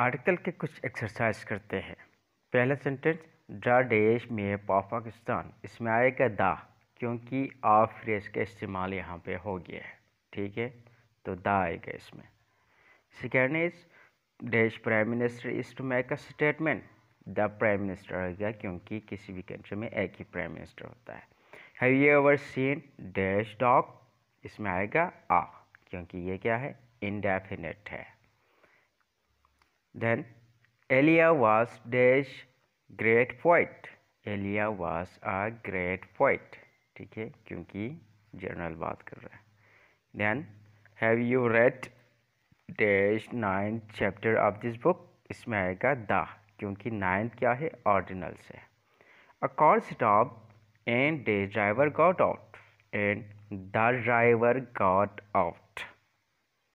Article के कुछ exercise करते हैं पहला सेंटेंस ड्रा देश में पाकिस्तान इसमें आएगा दा क्योंकि आ फ्रेज का इस्तेमाल यहाँ पे हो गया है ठीक है तो दा आएगा इसमें सेकेंड इज देश prime minister is to make a statement the prime minister आएगा क्योंकि किसी भी कंट्री में एक ही प्राइम मिनिस्टर होता है have you ever seen dash dog इसमें आएगा आ क्योंकि ये क्या है इनडेफिनेट है Then Elia was dash great poet. Elia was a great poet. ठीक है क्योंकि जनरल बात कर रहा है then have you read dash ninth chapter of this book इसमें आएगा द क्योंकि नाइन्थ क्या है ऑर्डिनल्स है a car stop and the driver got out and the driver got out